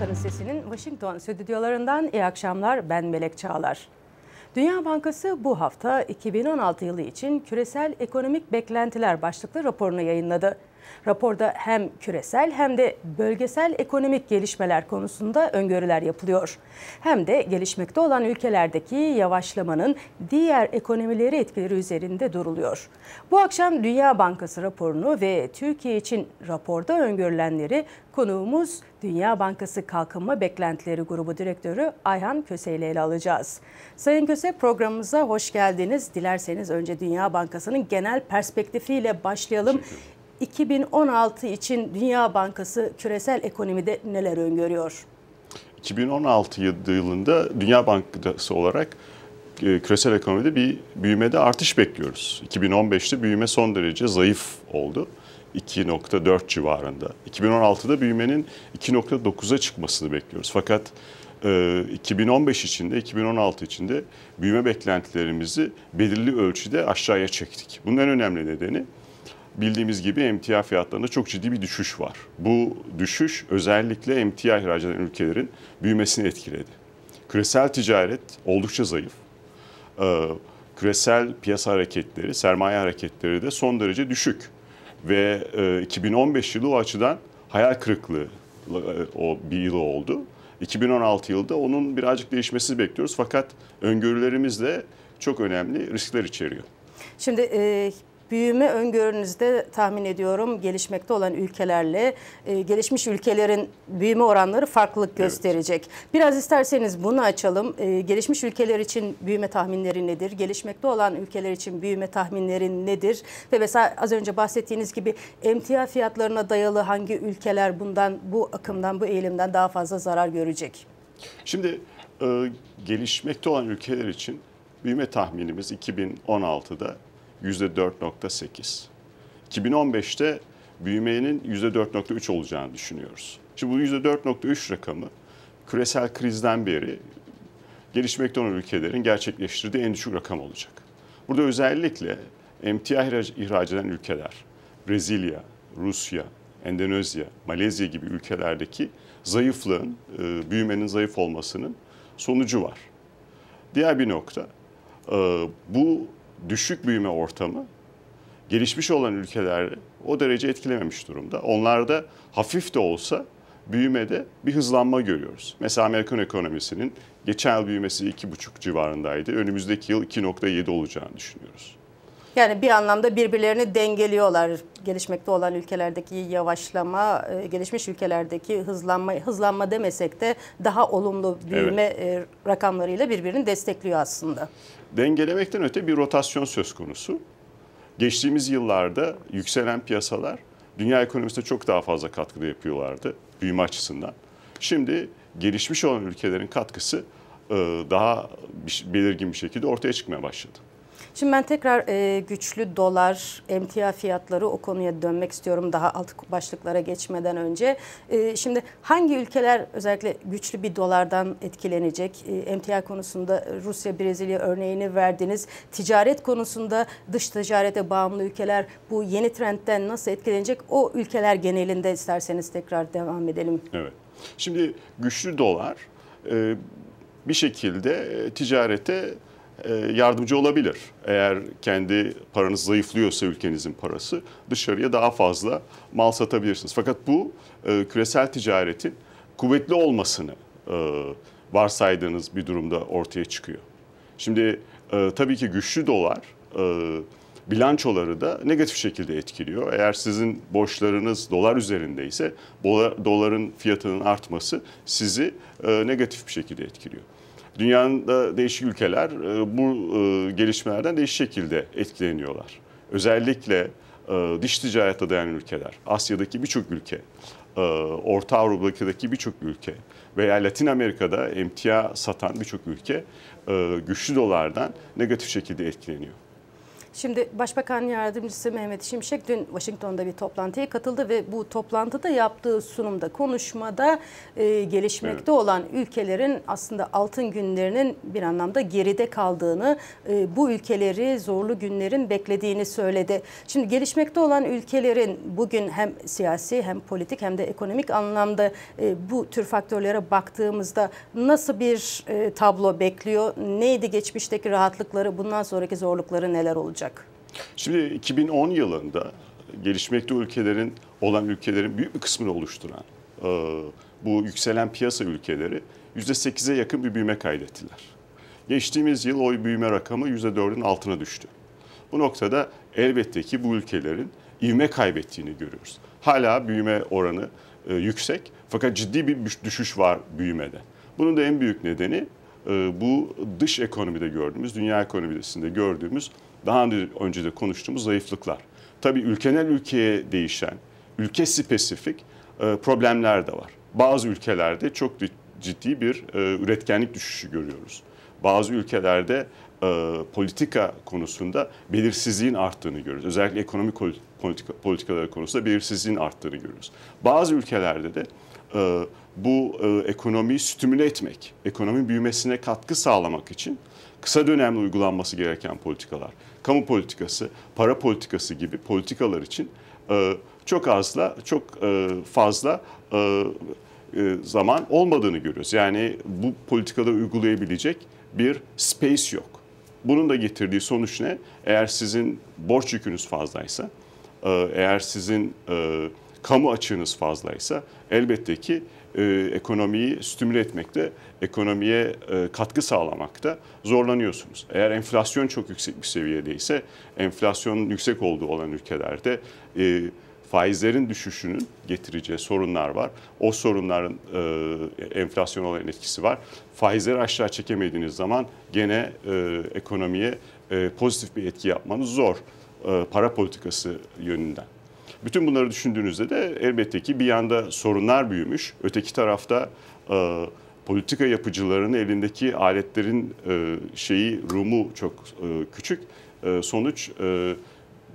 Amerika'nın sesinin Washington stüdyolarından iyi akşamlar. Ben Melek Çağlar. Dünya Bankası bu hafta 2016 yılı için küresel ekonomik beklentiler başlıklı raporunu yayınladı. Raporda hem küresel hem de bölgesel ekonomik gelişmeler konusunda öngörüler yapılıyor. Hem de gelişmekte olan ülkelerdeki yavaşlamanın diğer ekonomileri etkileri üzerinde duruluyor. Bu akşam Dünya Bankası raporunu ve Türkiye için raporda öngörülenleri konuğumuz Dünya Bankası Kalkınma Beklentileri Grubu Direktörü Ayhan Köse ile ele alacağız. Sayın Köse programımıza hoş geldiniz. Dilerseniz önce Dünya Bankası'nın genel perspektifiyle başlayalım. 2016 için Dünya Bankası küresel ekonomide neler öngörüyor? 2016 yılında Dünya Bankası olarak e, küresel ekonomide bir büyümede artış bekliyoruz. 2015'te büyüme son derece zayıf oldu. 2.4 civarında. 2016'da büyümenin 2.9'a çıkmasını bekliyoruz. Fakat 2015 e, içinde, 2016 içinde büyüme beklentilerimizi belirli ölçüde aşağıya çektik. Bunun en önemli nedeni bildiğimiz gibi emtia fiyatlarında çok ciddi bir düşüş var. Bu düşüş özellikle emtia ihraç eden ülkelerin büyümesini etkiledi. Küresel ticaret oldukça zayıf. Ee, küresel piyasa hareketleri, sermaye hareketleri de son derece düşük. Ve 2015 e, yılı o açıdan hayal kırıklığı e, o bir yılı oldu. 2016 yılda onun birazcık değişmesini bekliyoruz fakat öngörülerimiz de çok önemli riskler içeriyor. Şimdi e, büyüme öngörünüzde tahmin ediyorum gelişmekte olan ülkelerle e, gelişmiş ülkelerin büyüme oranları farklılık gösterecek. Evet. Biraz isterseniz bunu açalım. E, gelişmiş ülkeler için büyüme tahminleri nedir? Gelişmekte olan ülkeler için büyüme tahminleri nedir? Ve mesela az önce bahsettiğiniz gibi emtia fiyatlarına dayalı hangi ülkeler bundan bu akımdan bu eğilimden daha fazla zarar görecek? Şimdi e, gelişmekte olan ülkeler için büyüme tahminimiz 2016'da %4.8. 2015'te büyümenin %4.3 olacağını düşünüyoruz. Şimdi bu %4.3 rakamı küresel krizden beri gelişmekte olan ülkelerin gerçekleştirdiği en düşük rakam olacak. Burada özellikle MTI ihraç eden ülkeler, Brezilya, Rusya, Endonezya, Malezya gibi ülkelerdeki zayıflığın, e, büyümenin zayıf olmasının sonucu var. Diğer bir nokta, e, bu düşük büyüme ortamı gelişmiş olan ülkeleri o derece etkilememiş durumda. Onlarda hafif de olsa büyümede bir hızlanma görüyoruz. Mesela Amerikan ekonomisinin geçen yıl büyümesi 2,5 civarındaydı. Önümüzdeki yıl 2,7 olacağını düşünüyoruz. Yani bir anlamda birbirlerini dengeliyorlar. Gelişmekte olan ülkelerdeki yavaşlama, e, gelişmiş ülkelerdeki hızlanma, hızlanma demesek de daha olumlu büyüme evet. E, rakamlarıyla birbirini destekliyor aslında. Dengelemekten öte bir rotasyon söz konusu. Geçtiğimiz yıllarda yükselen piyasalar dünya ekonomisine çok daha fazla katkıda yapıyorlardı büyüme açısından. Şimdi gelişmiş olan ülkelerin katkısı e, daha belirgin bir şekilde ortaya çıkmaya başladı. Şimdi ben tekrar e, güçlü dolar, emtia fiyatları o konuya dönmek istiyorum daha alt başlıklara geçmeden önce. E, şimdi hangi ülkeler özellikle güçlü bir dolardan etkilenecek? E, emtia konusunda Rusya, Brezilya örneğini verdiniz. Ticaret konusunda dış ticarete bağımlı ülkeler bu yeni trendden nasıl etkilenecek? O ülkeler genelinde isterseniz tekrar devam edelim. Evet. Şimdi güçlü dolar e, bir şekilde e, ticarete e, yardımcı olabilir. Eğer kendi paranız zayıflıyorsa ülkenizin parası dışarıya daha fazla mal satabilirsiniz. Fakat bu e, küresel ticaretin kuvvetli olmasını e, varsaydığınız bir durumda ortaya çıkıyor. Şimdi tabii ki güçlü dolar bilançoları da negatif şekilde etkiliyor. Eğer sizin borçlarınız dolar üzerindeyse doların fiyatının artması sizi negatif bir şekilde etkiliyor. Dünyanın da değişik ülkeler e, bu e, gelişmelerden değişik şekilde etkileniyorlar. Özellikle e, dış ticarete dayanan ülkeler, Asya'daki birçok ülke, Orta Avrupa'daki birçok ülke veya Latin Amerika'da emtia satan birçok ülke güçlü dolardan negatif şekilde etkileniyor. Şimdi Başbakan Yardımcısı Mehmet Şimşek dün Washington'da bir toplantıya katıldı ve bu toplantıda yaptığı sunumda, konuşmada e, gelişmekte evet. olan ülkelerin aslında altın günlerinin bir anlamda geride kaldığını, e, bu ülkeleri zorlu günlerin beklediğini söyledi. Şimdi gelişmekte olan ülkelerin bugün hem siyasi hem politik hem de ekonomik anlamda e, bu tür faktörlere baktığımızda nasıl bir e, tablo bekliyor? Neydi geçmişteki rahatlıkları, bundan sonraki zorlukları neler olacak? yapacak? Şimdi 2010 yılında gelişmekte ülkelerin olan ülkelerin büyük bir kısmını oluşturan e, bu yükselen piyasa ülkeleri %8'e yakın bir büyüme kaydettiler. Geçtiğimiz yıl o büyüme rakamı %4'ün altına düştü. Bu noktada elbette ki bu ülkelerin ivme kaybettiğini görüyoruz. Hala büyüme oranı e, yüksek fakat ciddi bir düşüş var büyümede. Bunun da en büyük nedeni ee, bu dış ekonomide gördüğümüz, dünya ekonomisinde gördüğümüz, daha önce de konuştuğumuz zayıflıklar. Tabii ülkenel ülkeye değişen, ülke spesifik e, problemler de var. Bazı ülkelerde çok ciddi bir e, üretkenlik düşüşü görüyoruz. Bazı ülkelerde e, politika konusunda belirsizliğin arttığını görüyoruz. Özellikle ekonomik politika, politikaları konusunda belirsizliğin arttığını görüyoruz. Bazı ülkelerde de bu e, ekonomiyi stimüle etmek, ekonominin büyümesine katkı sağlamak için kısa dönemli uygulanması gereken politikalar, kamu politikası, para politikası gibi politikalar için e, çok azla, çok e, fazla e, e zaman olmadığını görüyoruz. Yani bu politikaları uygulayabilecek bir space yok. Bunun da getirdiği sonuç ne? Eğer sizin borç yükünüz fazlaysa, e, eğer sizin e, kamu açığınız fazlaysa elbette ki e, ekonomiyi stimüle etmekte, ekonomiye e, katkı sağlamakta zorlanıyorsunuz. Eğer enflasyon çok yüksek bir seviyede ise enflasyonun yüksek olduğu olan ülkelerde e, faizlerin düşüşünün getireceği sorunlar var. O sorunların e, enflasyon olan etkisi var. Faizleri aşağı çekemediğiniz zaman gene e, ekonomiye e, pozitif bir etki yapmanız zor e, para politikası yönünden. Bütün bunları düşündüğünüzde de elbette ki bir yanda sorunlar büyümüş, öteki tarafta e, politika yapıcılarının elindeki aletlerin e, şeyi rumu çok e, küçük. E, sonuç e,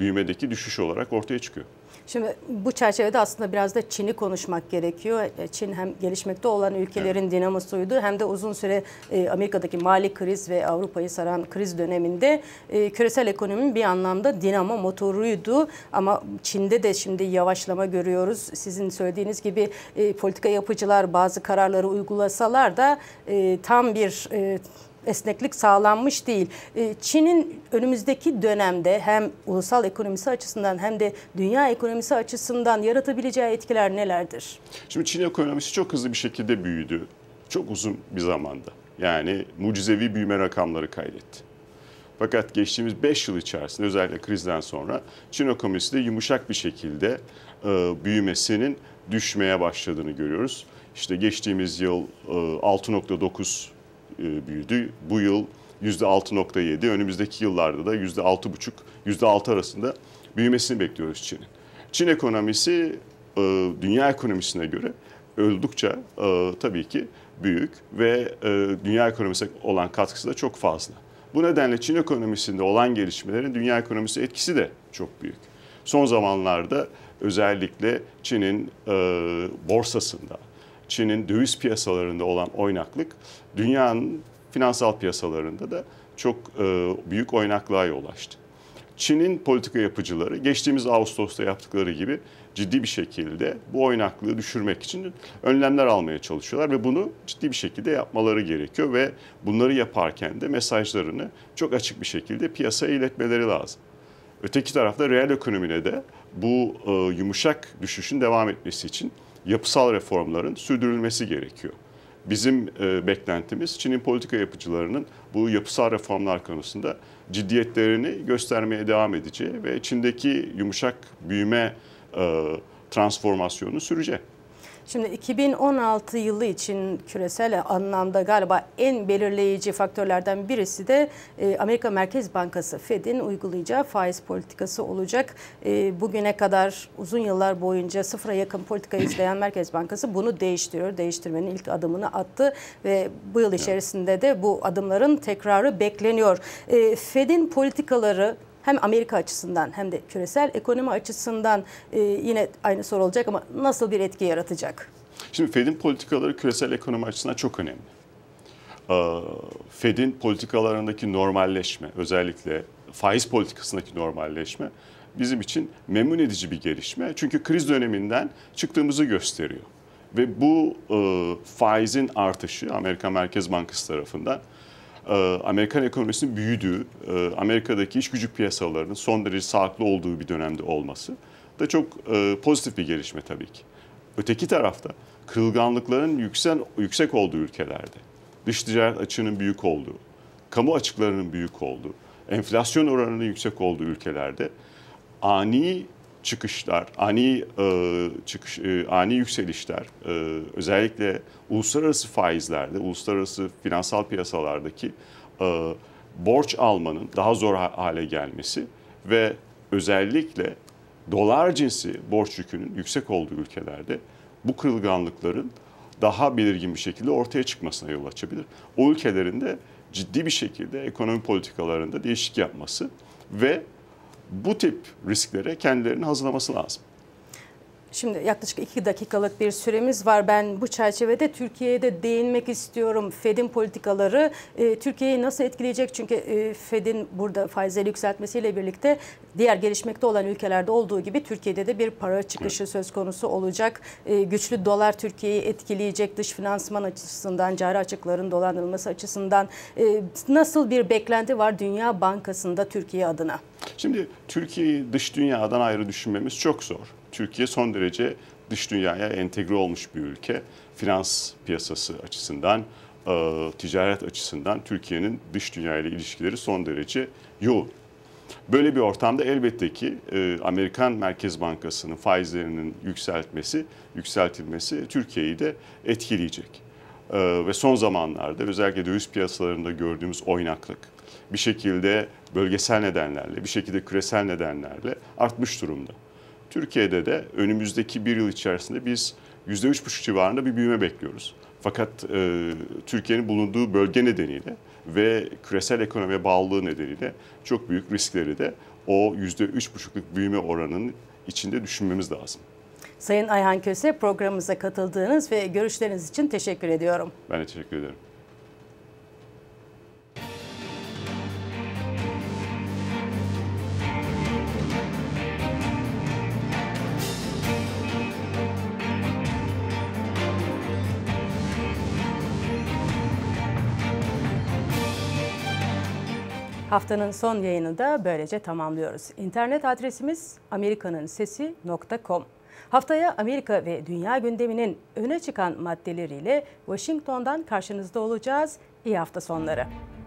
büyümedeki düşüş olarak ortaya çıkıyor. Şimdi bu çerçevede aslında biraz da Çin'i konuşmak gerekiyor. E, Çin hem gelişmekte olan ülkelerin evet. dinamosuydu hem de uzun süre e, Amerika'daki mali kriz ve Avrupa'yı saran kriz döneminde e, küresel ekonominin bir anlamda dinamo motoruydu. Ama Çin'de de şimdi yavaşlama görüyoruz. Sizin söylediğiniz gibi politika yapıcılar bazı kararları uygulasalar da tam bir esneklik sağlanmış değil. Ee, Çin'in önümüzdeki dönemde hem ulusal ekonomisi açısından hem de dünya ekonomisi açısından yaratabileceği etkiler nelerdir? Şimdi Çin ekonomisi çok hızlı bir şekilde büyüdü. Çok uzun bir zamanda. Yani mucizevi büyüme rakamları kaydetti. Fakat geçtiğimiz 5 yıl içerisinde özellikle krizden sonra Çin ekonomisi de yumuşak bir şekilde e, büyümesinin düşmeye başladığını görüyoruz. İşte geçtiğimiz yıl e, 6.9 e, büyüdü. Bu yıl %6.7, önümüzdeki yıllarda da %6.5, %6 arasında büyümesini bekliyoruz Çin'in. Çin ekonomisi e, dünya ekonomisine göre oldukça e, tabii ki büyük ve dünya ekonomisine olan katkısı da çok fazla. Bu nedenle Çin ekonomisinde olan gelişmelerin dünya ekonomisi etkisi de çok büyük. Son zamanlarda özellikle Çin'in borsasında, Çin'in döviz piyasalarında olan oynaklık dünyanın finansal piyasalarında da çok e, büyük oynaklığa yol açtı. Çin'in politika yapıcıları geçtiğimiz Ağustos'ta yaptıkları gibi ciddi bir şekilde bu oynaklığı düşürmek için önlemler almaya çalışıyorlar ve bunu ciddi bir şekilde yapmaları gerekiyor ve bunları yaparken de mesajlarını çok açık bir şekilde piyasaya iletmeleri lazım. Öteki tarafta reel ekonomide de bu e, yumuşak düşüşün devam etmesi için yapısal reformların sürdürülmesi gerekiyor. Bizim e, beklentimiz Çin'in politika yapıcılarının bu yapısal reformlar konusunda ciddiyetlerini göstermeye devam edeceği ve Çin'deki yumuşak büyüme e, transformasyonu sürecek. Şimdi 2016 yılı için küresel anlamda galiba en belirleyici faktörlerden birisi de e, Amerika Merkez Bankası Fed'in uygulayacağı faiz politikası olacak. E, bugüne kadar uzun yıllar boyunca sıfıra yakın politika izleyen Merkez Bankası bunu değiştiriyor. Değiştirmenin ilk adımını attı ve bu yıl içerisinde de bu adımların tekrarı bekleniyor. E, Fed'in politikaları hem Amerika açısından hem de küresel ekonomi açısından e, yine aynı soru olacak ama nasıl bir etki yaratacak? Şimdi Fed'in politikaları küresel ekonomi açısından çok önemli. Ee, Fed'in politikalarındaki normalleşme, özellikle faiz politikasındaki normalleşme bizim için memnun edici bir gelişme. Çünkü kriz döneminden çıktığımızı gösteriyor. Ve bu e, faizin artışı Amerika Merkez Bankası tarafından ee, Amerikan ekonomisinin büyüdüğü, e, Amerika'daki iş gücü piyasalarının son derece sağlıklı olduğu bir dönemde olması da çok e, pozitif bir gelişme tabii ki. Öteki tarafta kırılganlıkların yüksel, yüksek olduğu ülkelerde, dış ticaret açığının büyük olduğu, kamu açıklarının büyük olduğu, enflasyon oranının yüksek olduğu ülkelerde ani çıkışlar, ani e, çıkış, e, ani yükselişler, e, özellikle uluslararası faizlerde, uluslararası finansal piyasalardaki e, borç almanın daha zor hale gelmesi ve özellikle dolar cinsi borç yükünün yüksek olduğu ülkelerde bu kırılganlıkların daha belirgin bir şekilde ortaya çıkmasına yol açabilir. O ülkelerin de ciddi bir şekilde ekonomi politikalarında değişik yapması ve bu tip risklere kendilerini hazırlaması lazım. Şimdi yaklaşık iki dakikalık bir süremiz var. Ben bu çerçevede Türkiye'de değinmek istiyorum. Fed'in politikaları e, Türkiye'yi nasıl etkileyecek? Çünkü e, Fed'in burada faizleri yükseltmesiyle birlikte diğer gelişmekte olan ülkelerde olduğu gibi Türkiye'de de bir para çıkışı söz konusu olacak. E, güçlü dolar Türkiye'yi etkileyecek dış finansman açısından, cari açıkların dolandırılması açısından. E, nasıl bir beklenti var Dünya Bankası'nda Türkiye adına? Şimdi Türkiye'yi dış dünyadan ayrı düşünmemiz çok zor. Türkiye son derece dış dünyaya entegre olmuş bir ülke. Finans piyasası açısından, e, ticaret açısından Türkiye'nin dış dünyayla ilişkileri son derece yoğun. Böyle bir ortamda elbette ki e, Amerikan Merkez Bankası'nın faizlerinin yükseltmesi, yükseltilmesi Türkiye'yi de etkileyecek. E, ve son zamanlarda özellikle döviz piyasalarında gördüğümüz oynaklık bir şekilde bölgesel nedenlerle, bir şekilde küresel nedenlerle artmış durumda. Türkiye'de de önümüzdeki bir yıl içerisinde biz %3,5 civarında bir büyüme bekliyoruz. Fakat e, Türkiye'nin bulunduğu bölge nedeniyle ve küresel ekonomiye bağlılığı nedeniyle çok büyük riskleri de o %3,5'luk büyüme oranının içinde düşünmemiz lazım. Sayın Ayhan Köse programımıza katıldığınız ve görüşleriniz için teşekkür ediyorum. Ben de teşekkür ederim. Haftanın son yayını da böylece tamamlıyoruz. İnternet adresimiz amerikanınsesi.com. Haftaya Amerika ve dünya gündeminin öne çıkan maddeleriyle Washington'dan karşınızda olacağız. İyi hafta sonları.